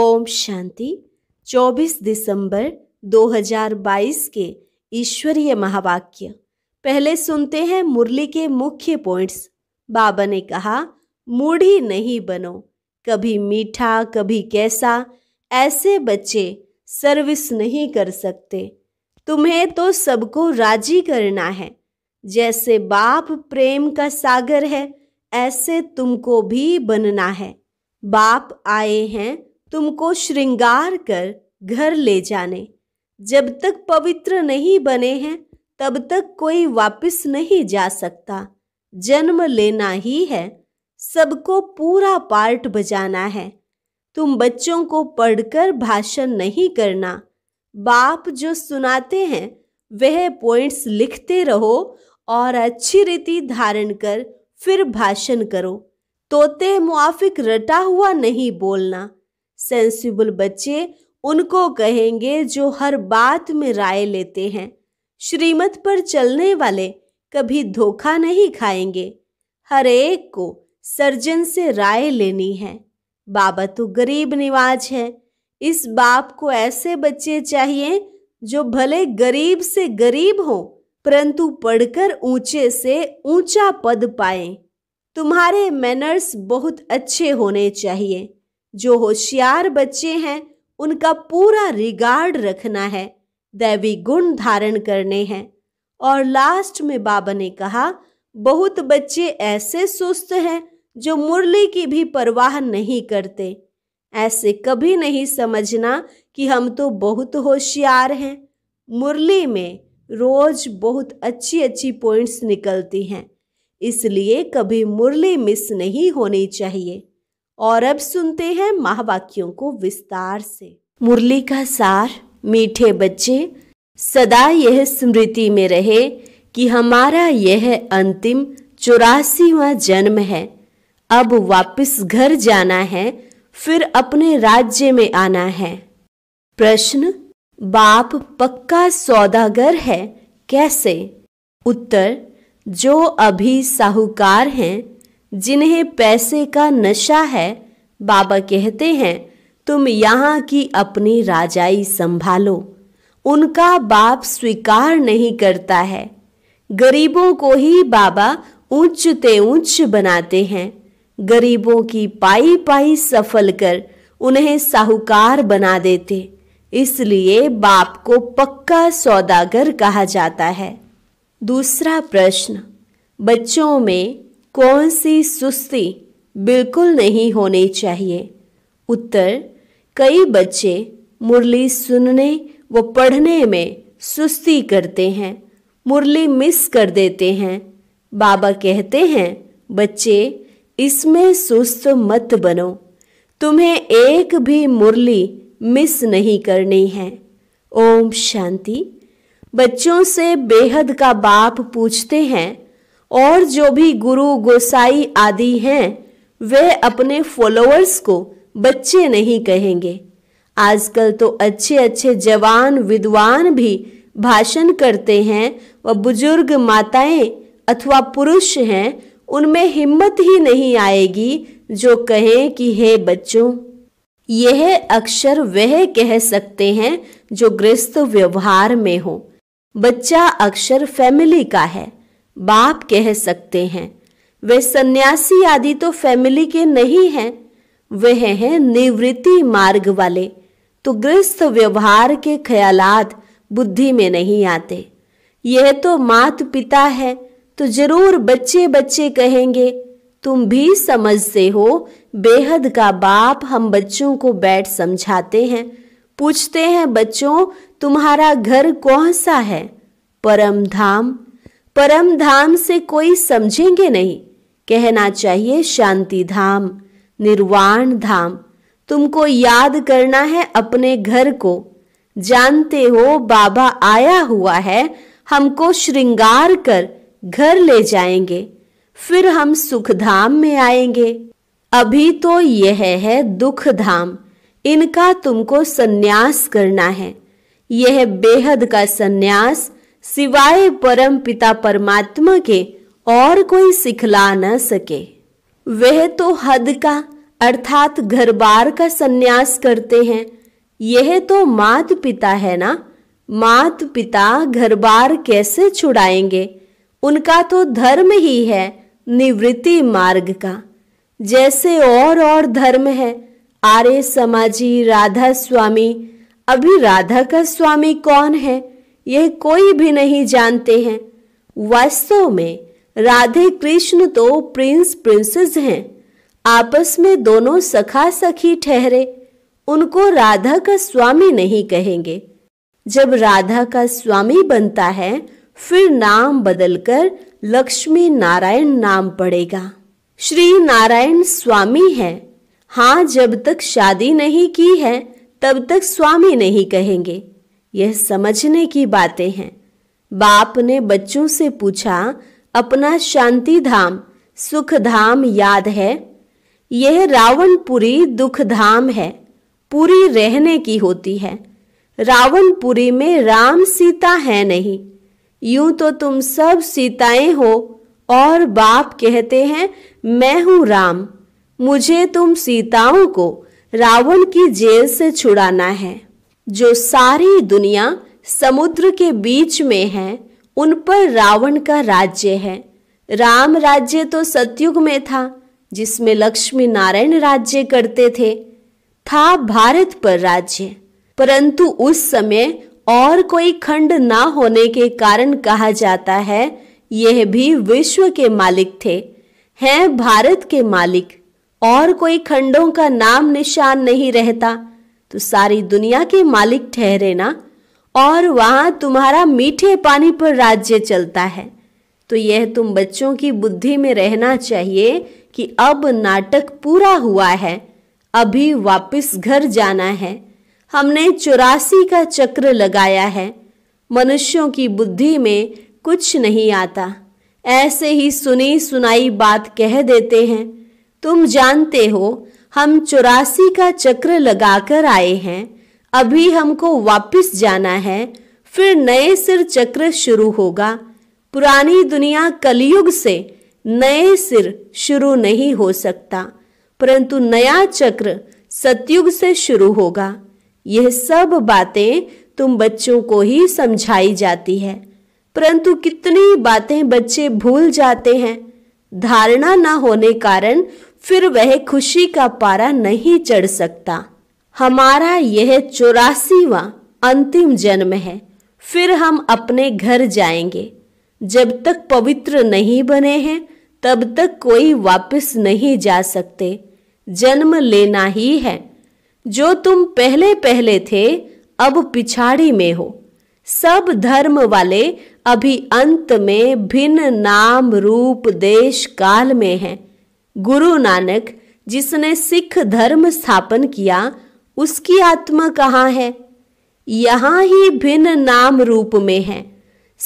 ओम शांति 24 दिसंबर 2022 के ईश्वरीय महावाक्य पहले सुनते हैं मुरली के मुख्य पॉइंट्स बाबा ने कहा मूढ़ी नहीं बनो कभी मीठा कभी कैसा ऐसे बच्चे सर्विस नहीं कर सकते तुम्हें तो सबको राजी करना है जैसे बाप प्रेम का सागर है ऐसे तुमको भी बनना है बाप आए हैं तुमको श्रृंगार कर घर ले जाने जब तक पवित्र नहीं बने हैं तब तक कोई वापस नहीं जा सकता जन्म लेना ही है सबको पूरा पार्ट बजाना है तुम बच्चों को पढ़कर भाषण नहीं करना बाप जो सुनाते हैं वह पॉइंट्स लिखते रहो और अच्छी रीति धारण कर फिर भाषण करो तोते मुआफिक रटा हुआ नहीं बोलना सेंसिबल बच्चे उनको कहेंगे जो हर बात में राय लेते हैं श्रीमत पर चलने वाले कभी धोखा नहीं खाएंगे हर एक को सर्जन से राय लेनी है बाबा तो गरीब निवाज है इस बाप को ऐसे बच्चे चाहिए जो भले गरीब से गरीब हो परंतु पढ़कर ऊंचे से ऊंचा पद पाए तुम्हारे मैनर्स बहुत अच्छे होने चाहिए जो होशियार बच्चे हैं उनका पूरा रिगार्ड रखना है दैवी गुण धारण करने हैं और लास्ट में बाबा ने कहा बहुत बच्चे ऐसे सुस्त हैं जो मुरली की भी परवाह नहीं करते ऐसे कभी नहीं समझना कि हम तो बहुत होशियार हैं मुरली में रोज बहुत अच्छी अच्छी पॉइंट्स निकलती हैं इसलिए कभी मुरली मिस नहीं होनी चाहिए और अब सुनते हैं महावाक्यों को विस्तार से मुरली का सार मीठे बच्चे सदा यह स्मृति में रहे कि हमारा यह अंतिम चौरासीवा जन्म है अब वापस घर जाना है फिर अपने राज्य में आना है प्रश्न बाप पक्का सौदागर है कैसे उत्तर जो अभी साहूकार हैं जिन्हें पैसे का नशा है बाबा कहते हैं तुम यहाँ की अपनी राजाई संभालो उनका बाप स्वीकार नहीं करता है गरीबों को ही बाबा ऊंचते ऊंच बनाते हैं गरीबों की पाई पाई सफल कर उन्हें साहूकार बना देते इसलिए बाप को पक्का सौदागर कहा जाता है दूसरा प्रश्न बच्चों में कौन सी सुस्ती बिल्कुल नहीं होनी चाहिए उत्तर कई बच्चे मुरली सुनने व पढ़ने में सुस्ती करते हैं मुरली मिस कर देते हैं बाबा कहते हैं बच्चे इसमें सुस्त मत बनो तुम्हें एक भी मुरली मिस नहीं करनी है ओम शांति बच्चों से बेहद का बाप पूछते हैं और जो भी गुरु गोसाई आदि हैं वे अपने फॉलोअर्स को बच्चे नहीं कहेंगे आजकल तो अच्छे अच्छे जवान विद्वान भी भाषण करते हैं व बुजुर्ग माताएं अथवा पुरुष हैं उनमें हिम्मत ही नहीं आएगी जो कहें कि हे बच्चों यह अक्षर वह कह सकते हैं जो गृहस्थ व्यवहार में हो बच्चा अक्षर फैमिली का है बाप कह सकते हैं वे सन्यासी आदि तो फैमिली के नहीं हैं वह हैं निवृत्ति मार्ग वाले तो गृहस्थ व्यवहार के ख्यालात बुद्धि में नहीं आते यह तो मात पिता है तो जरूर बच्चे बच्चे कहेंगे तुम भी समझते हो बेहद का बाप हम बच्चों को बैठ समझाते हैं पूछते हैं बच्चों तुम्हारा घर कौन सा है परम धाम परम धाम से कोई समझेंगे नहीं कहना चाहिए शांति धाम निर्वाण धाम तुमको याद करना है अपने घर को जानते हो बाबा आया हुआ है हमको श्रृंगार कर घर ले जाएंगे फिर हम सुख धाम में आएंगे अभी तो यह है दुख धाम इनका तुमको सन्यास करना है यह बेहद का सन्यास सिवाय परम पिता परमात्मा के और कोई सिखला न सके वह तो हद का अर्थात घर बार का संन्यास करते हैं यह तो मात पिता है ना मात पिता घर बार कैसे छुड़ाएंगे उनका तो धर्म ही है निवृत्ति मार्ग का जैसे और और धर्म है आर्य समाजी राधा स्वामी अभी राधा का स्वामी कौन है यह कोई भी नहीं जानते हैं वास्तव में राधे कृष्ण तो प्रिंस प्रिंसेस हैं आपस में दोनों सखा सखी ठहरे उनको राधा का स्वामी नहीं कहेंगे जब राधा का स्वामी बनता है फिर नाम बदलकर लक्ष्मी नारायण नाम पड़ेगा श्री नारायण स्वामी है हाँ जब तक शादी नहीं की है तब तक स्वामी नहीं कहेंगे यह समझने की बातें हैं बाप ने बच्चों से पूछा अपना शांति धाम सुख धाम याद है यह रावणपुरी दुख धाम है पूरी रहने की होती है रावणपुरी में राम सीता है नहीं यूं तो तुम सब सीताएं हो और बाप कहते हैं मैं हूं राम मुझे तुम सीताओं को रावण की जेल से छुड़ाना है जो सारी दुनिया समुद्र के बीच में है उन पर रावण का राज्य है राम राज्य तो सतयुग में था जिसमें लक्ष्मी नारायण राज्य करते थे था भारत पर राज्य परंतु उस समय और कोई खंड ना होने के कारण कहा जाता है यह भी विश्व के मालिक थे हैं भारत के मालिक और कोई खंडों का नाम निशान नहीं रहता तो सारी दुनिया के मालिक ठहरे ना और वहाँ तुम्हारा मीठे पानी पर राज्य चलता है तो यह तुम बच्चों की बुद्धि में रहना चाहिए कि अब नाटक पूरा हुआ है अभी वापस घर जाना है हमने चौरासी का चक्र लगाया है मनुष्यों की बुद्धि में कुछ नहीं आता ऐसे ही सुनी सुनाई बात कह देते हैं तुम जानते हो हम चौरासी का चक्र लगाकर आए हैं अभी हमको वापस जाना है फिर नए सिर चक्र शुरू होगा पुरानी दुनिया कलयुग से नए सिर शुरू नहीं हो सकता परंतु नया चक्र सतयुग से शुरू होगा यह सब बातें तुम बच्चों को ही समझाई जाती है परंतु कितनी बातें बच्चे भूल जाते हैं धारणा न होने कारण फिर वह खुशी का पारा नहीं चढ़ सकता हमारा यह चौरासीवा अंतिम जन्म है फिर हम अपने घर जाएंगे जब तक पवित्र नहीं बने हैं तब तक कोई वापस नहीं जा सकते जन्म लेना ही है जो तुम पहले पहले थे अब पिछाड़ी में हो सब धर्म वाले अभी अंत में भिन्न नाम रूप देश काल में हैं गुरु नानक जिसने सिख धर्म स्थापन किया उसकी आत्मा कहाँ है यहाँ ही भिन्न नाम रूप में है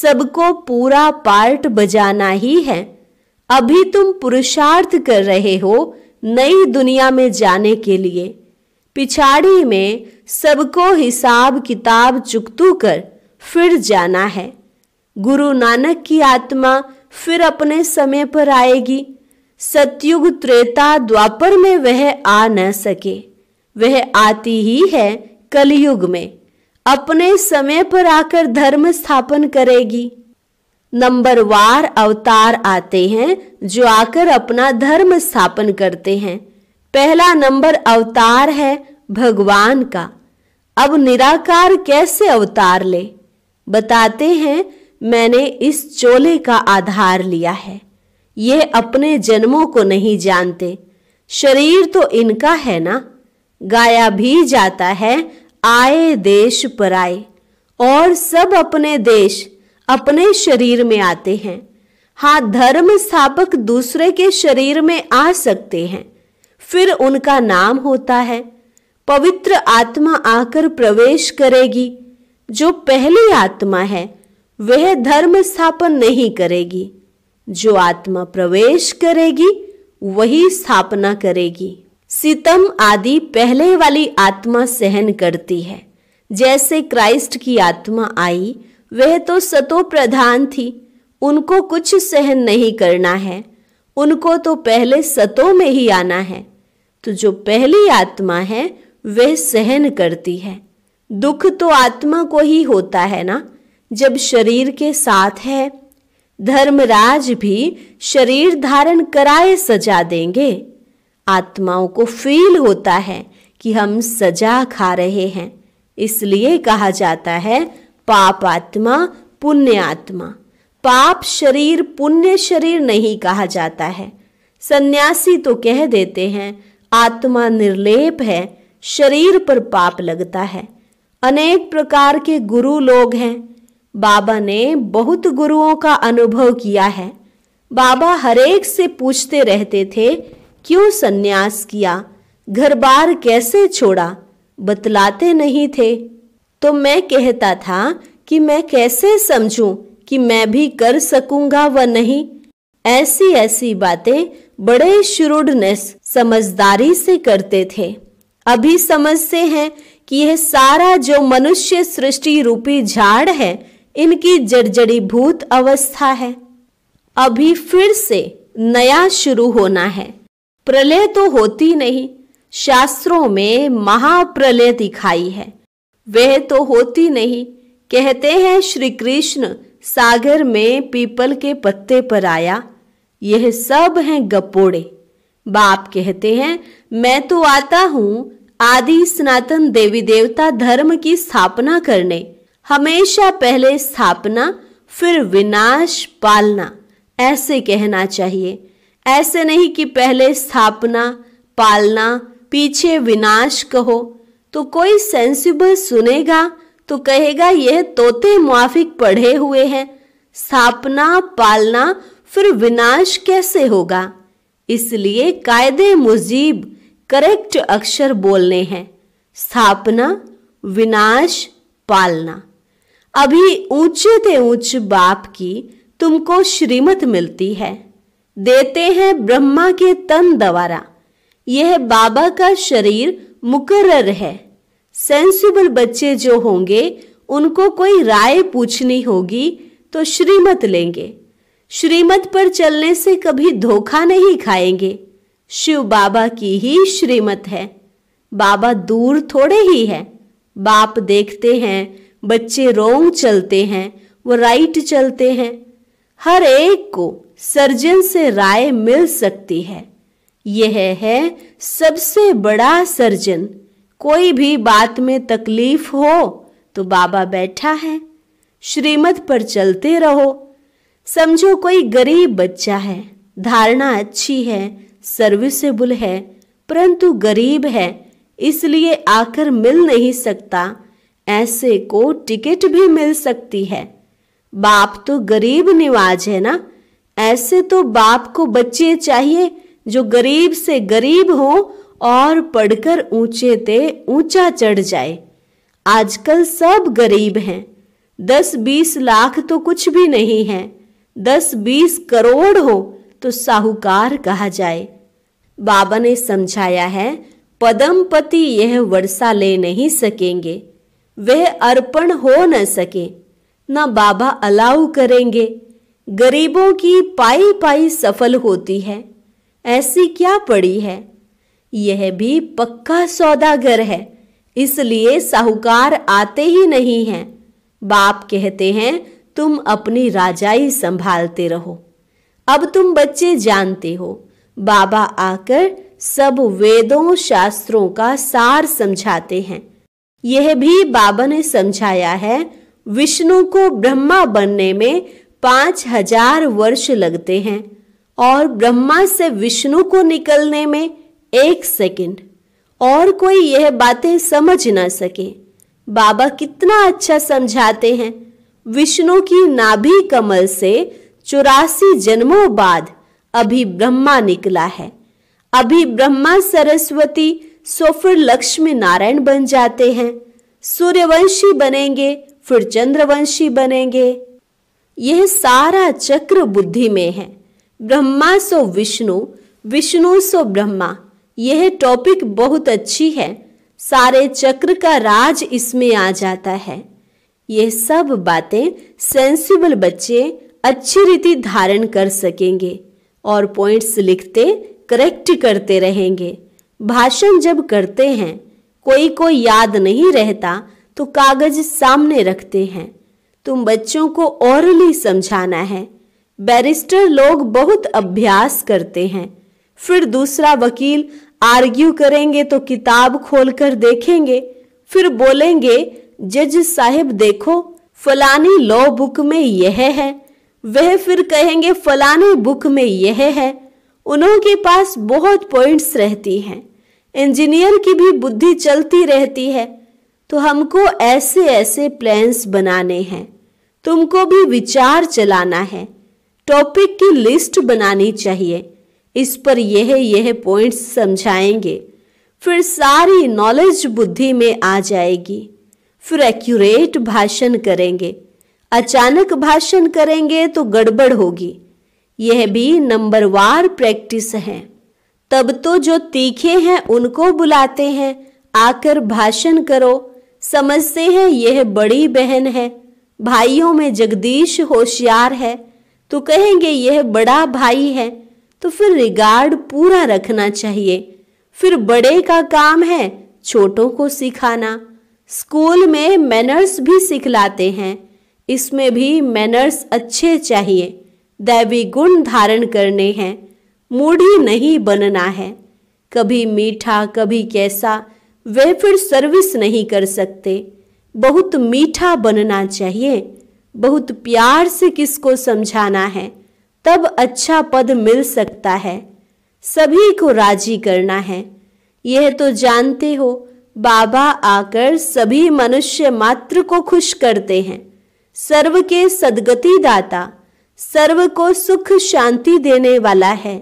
सबको पूरा पार्ट बजाना ही है अभी तुम पुरुषार्थ कर रहे हो नई दुनिया में जाने के लिए पिछाड़ी में सबको हिसाब किताब चुकतू कर फिर जाना है गुरु नानक की आत्मा फिर अपने समय पर आएगी सतयुग त्रेता द्वापर में वह आ न सके वह आती ही है कलयुग में अपने समय पर आकर धर्म स्थापन करेगी नंबर वार अवतार आते हैं जो आकर अपना धर्म स्थापन करते हैं पहला नंबर अवतार है भगवान का अब निराकार कैसे अवतार ले बताते हैं मैंने इस चोले का आधार लिया है ये अपने जन्मों को नहीं जानते शरीर तो इनका है ना गाया भी जाता है आए देश पर आए और सब अपने देश अपने शरीर में आते हैं हाँ धर्म स्थापक दूसरे के शरीर में आ सकते हैं फिर उनका नाम होता है पवित्र आत्मा आकर प्रवेश करेगी जो पहली आत्मा है वह धर्म स्थापन नहीं करेगी जो आत्मा प्रवेश करेगी वही स्थापना करेगी सितम आदि पहले वाली आत्मा सहन करती है जैसे क्राइस्ट की आत्मा आई वह तो सतो प्रधान थी उनको कुछ सहन नहीं करना है उनको तो पहले सतो में ही आना है तो जो पहली आत्मा है वह सहन करती है दुख तो आत्मा को ही होता है ना जब शरीर के साथ है धर्मराज भी शरीर धारण कराए सजा देंगे आत्माओं को फील होता है कि हम सजा खा रहे हैं इसलिए कहा जाता है पाप आत्मा पुण्य आत्मा पाप शरीर पुण्य शरीर नहीं कहा जाता है सन्यासी तो कह देते हैं आत्मा निर्लेप है शरीर पर पाप लगता है अनेक प्रकार के गुरु लोग हैं बाबा ने बहुत गुरुओं का अनुभव किया है बाबा हरेक से पूछते रहते थे क्यों सन्यास किया घर बार कैसे छोड़ा बतलाते नहीं थे तो मैं कहता था कि मैं कैसे समझूं कि मैं भी कर सकूंगा व नहीं ऐसी ऐसी बातें बड़े शुरूडनेस समझदारी से करते थे अभी समझते हैं कि यह सारा जो मनुष्य सृष्टि रूपी झाड़ है इनकी जर्जरी भूत अवस्था है अभी फिर से नया शुरू होना है प्रलय तो होती नहीं शास्त्रों में महाप्रलय दिखाई है वह तो होती नहीं कहते हैं श्री कृष्ण सागर में पीपल के पत्ते पर आया यह सब हैं गपोड़े बाप कहते हैं मैं तो आता हूं आदि सनातन देवी देवता धर्म की स्थापना करने हमेशा पहले स्थापना फिर विनाश पालना ऐसे कहना चाहिए ऐसे नहीं कि पहले स्थापना पालना पीछे विनाश कहो तो कोई सेंसिबल सुनेगा तो कहेगा यह तोते मुआफिक पढ़े हुए हैं स्थापना पालना फिर विनाश कैसे होगा इसलिए कायदे मुजीब करेक्ट अक्षर बोलने हैं स्थापना विनाश पालना अभी ऊंचे ते ऊंच बाप की तुमको श्रीमत मिलती है देते हैं ब्रह्मा के तन दवारा यह बाबा का शरीर मुकर्र है सेंसिबल बच्चे जो होंगे उनको कोई राय पूछनी होगी तो श्रीमत लेंगे श्रीमत पर चलने से कभी धोखा नहीं खाएंगे शिव बाबा की ही श्रीमत है बाबा दूर थोड़े ही है बाप देखते हैं बच्चे रोंग चलते हैं वो राइट चलते हैं हर एक को सर्जन से राय मिल सकती है यह है सबसे बड़ा सर्जन कोई भी बात में तकलीफ हो तो बाबा बैठा है श्रीमत पर चलते रहो समझो कोई गरीब बच्चा है धारणा अच्छी है सर्विसेबल है परंतु गरीब है इसलिए आकर मिल नहीं सकता ऐसे को टिकट भी मिल सकती है बाप तो गरीब निवाज है ना ऐसे तो बाप को बच्चे चाहिए जो गरीब से गरीब हो और पढ़कर ऊंचे ते ऊंचा चढ़ जाए आजकल सब गरीब हैं दस बीस लाख तो कुछ भी नहीं है दस बीस करोड़ हो तो साहूकार कहा जाए बाबा ने समझाया है पदमपति यह वर्षा ले नहीं सकेंगे वह अर्पण हो न सके न बाबा अलाउ करेंगे गरीबों की पाई पाई सफल होती है ऐसी क्या पड़ी है यह भी पक्का सौदागर है इसलिए साहूकार आते ही नहीं हैं बाप कहते हैं तुम अपनी राजाई संभालते रहो अब तुम बच्चे जानते हो बाबा आकर सब वेदों शास्त्रों का सार समझाते हैं यह भी बाबा ने समझाया है विष्णु को ब्रह्मा बनने में पांच हजार वर्ष लगते हैं और ब्रह्मा से विष्णु को निकलने में एक सेकंड और कोई यह बातें समझ ना सके बाबा कितना अच्छा समझाते हैं विष्णु की नाभि कमल से चौरासी जन्मों बाद अभी ब्रह्मा निकला है अभी ब्रह्मा सरस्वती सो फिर लक्ष्मी नारायण बन जाते हैं सूर्यवंशी बनेंगे फिर चंद्रवंशी बनेंगे यह सारा चक्र बुद्धि में है ब्रह्मा सो विष्णु विष्णु सो ब्रह्मा यह टॉपिक बहुत अच्छी है सारे चक्र का राज इसमें आ जाता है यह सब बातें सेंसिबल बच्चे अच्छी रीति धारण कर सकेंगे और पॉइंट्स लिखते करेक्ट करते रहेंगे भाषण जब करते हैं कोई को याद नहीं रहता तो कागज सामने रखते हैं तुम बच्चों को औरली समझाना है बैरिस्टर लोग बहुत अभ्यास करते हैं फिर दूसरा वकील आर्ग्यू करेंगे तो किताब खोलकर देखेंगे फिर बोलेंगे जज साहब देखो फलानी लॉ बुक में यह है वह फिर कहेंगे फलानी बुक में यह है के पास बहुत पॉइंट्स रहती हैं इंजीनियर की भी बुद्धि चलती रहती है तो हमको ऐसे ऐसे प्लान्स बनाने हैं तुमको भी विचार चलाना है टॉपिक की लिस्ट बनानी चाहिए इस पर यह यह पॉइंट्स समझाएंगे फिर सारी नॉलेज बुद्धि में आ जाएगी फिर एक्यूरेट भाषण करेंगे अचानक भाषण करेंगे तो गड़बड़ होगी यह भी नंबरवार प्रैक्टिस है तब तो जो तीखे हैं उनको बुलाते हैं आकर भाषण करो समझते हैं यह बड़ी बहन है भाइयों में जगदीश होशियार है तो कहेंगे यह बड़ा भाई है तो फिर रिगार्ड पूरा रखना चाहिए फिर बड़े का काम है छोटों को सिखाना स्कूल में मैनर्स भी सिखलाते हैं इसमें भी मैनर्स अच्छे चाहिए दैवी गुण धारण करने हैं मूढ़ी नहीं बनना है कभी मीठा कभी कैसा वे फिर सर्विस नहीं कर सकते बहुत मीठा बनना चाहिए बहुत प्यार से किसको समझाना है तब अच्छा पद मिल सकता है सभी को राजी करना है यह तो जानते हो बाबा आकर सभी मनुष्य मात्र को खुश करते हैं सर्व के सदगति दाता सर्व को सुख शांति देने वाला है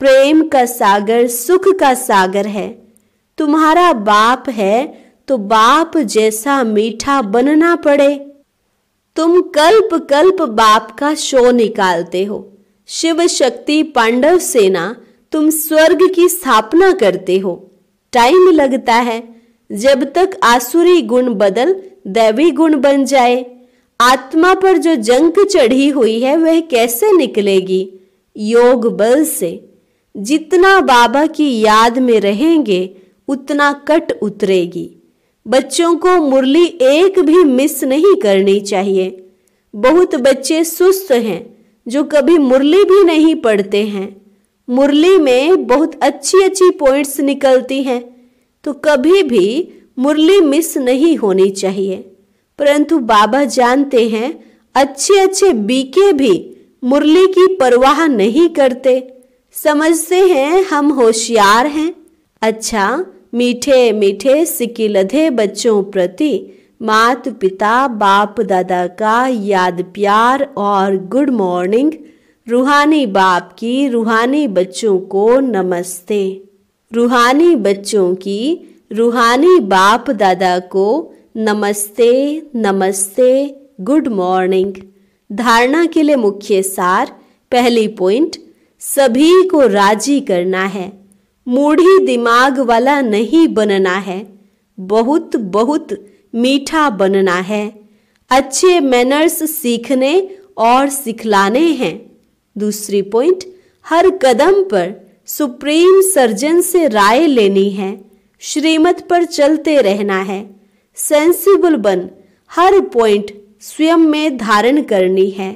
प्रेम का सागर सुख का सागर है तुम्हारा बाप है तो बाप जैसा मीठा बनना पड़े तुम कल्प कल्प बाप का शो निकालते हो शिव शक्ति पांडव सेना तुम स्वर्ग की स्थापना करते हो टाइम लगता है जब तक आसुरी गुण बदल दैवी गुण बन जाए आत्मा पर जो जंक चढ़ी हुई है वह कैसे निकलेगी योग बल से जितना बाबा की याद में रहेंगे उतना कट उतरेगी बच्चों को मुरली एक भी मिस नहीं करनी चाहिए बहुत बच्चे सुस्त हैं जो कभी मुरली भी नहीं पढ़ते हैं मुरली में बहुत अच्छी अच्छी पॉइंट्स निकलती हैं तो कभी भी मुरली मिस नहीं होनी चाहिए परंतु बाबा जानते हैं अच्छे अच्छे बीके भी मुरली की परवाह नहीं करते समझते हैं हम होशियार हैं अच्छा मीठे मीठे सिकी लधे बच्चों प्रति मात पिता बाप दादा का याद प्यार और गुड मॉर्निंग रूहानी बाप की रूहानी बच्चों को नमस्ते रूहानी बच्चों की रूहानी बाप दादा को नमस्ते नमस्ते गुड मॉर्निंग धारणा के लिए मुख्य सार पहली पॉइंट सभी को राजी करना है मूढ़ी दिमाग वाला नहीं बनना है बहुत बहुत मीठा बनना है अच्छे मैनर्स सीखने और सिखलाने हैं दूसरी पॉइंट हर कदम पर सुप्रीम सर्जन से राय लेनी है श्रीमत पर चलते रहना है सेंसिबल बन हर पॉइंट स्वयं में धारण करनी है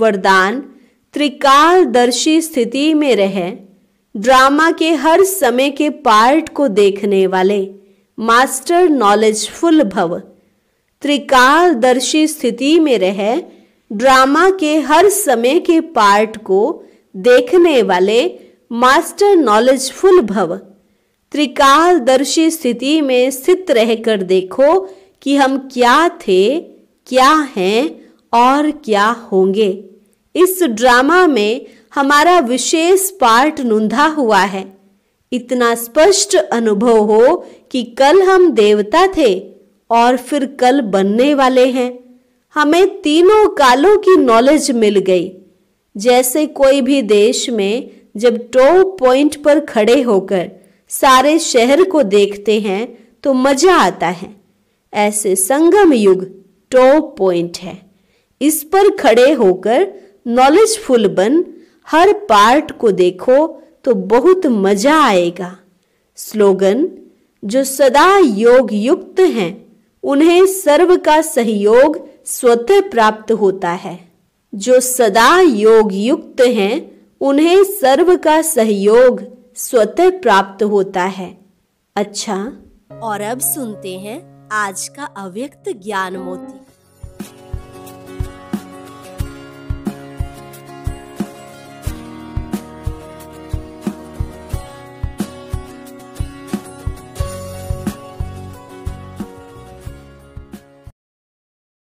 वरदान त्रिकालदर्शी स्थिति में रहे ड्रामा के हर समय के पार्ट को देखने वाले मास्टर नॉलेजफुल भव त्रिकालदर्शी स्थिति में रहे ड्रामा के हर समय के पार्ट को देखने वाले मास्टर नॉलेजफुल भव त्रिकालदर्शी स्थिति में स्थित रहकर देखो कि हम क्या थे क्या हैं और क्या होंगे इस ड्रामा में हमारा विशेष पार्ट नूंधा हुआ है इतना स्पष्ट अनुभव हो कि कल हम देवता थे और फिर कल बनने वाले हैं हमें तीनों कालों की नॉलेज मिल गई जैसे कोई भी देश में जब टॉप पॉइंट पर खड़े होकर सारे शहर को देखते हैं तो मजा आता है ऐसे संगम युग टॉप पॉइंट है इस पर खड़े होकर नॉलेजफुल बन हर पार्ट को देखो तो बहुत मजा आएगा स्लोगन जो सदा योग युक्त हैं उन्हें सर्व का सहयोग स्वतः प्राप्त होता है जो सदा योग युक्त हैं उन्हें सर्व का सहयोग स्वतः प्राप्त होता है अच्छा और अब सुनते हैं आज का अव्यक्त ज्ञान मोती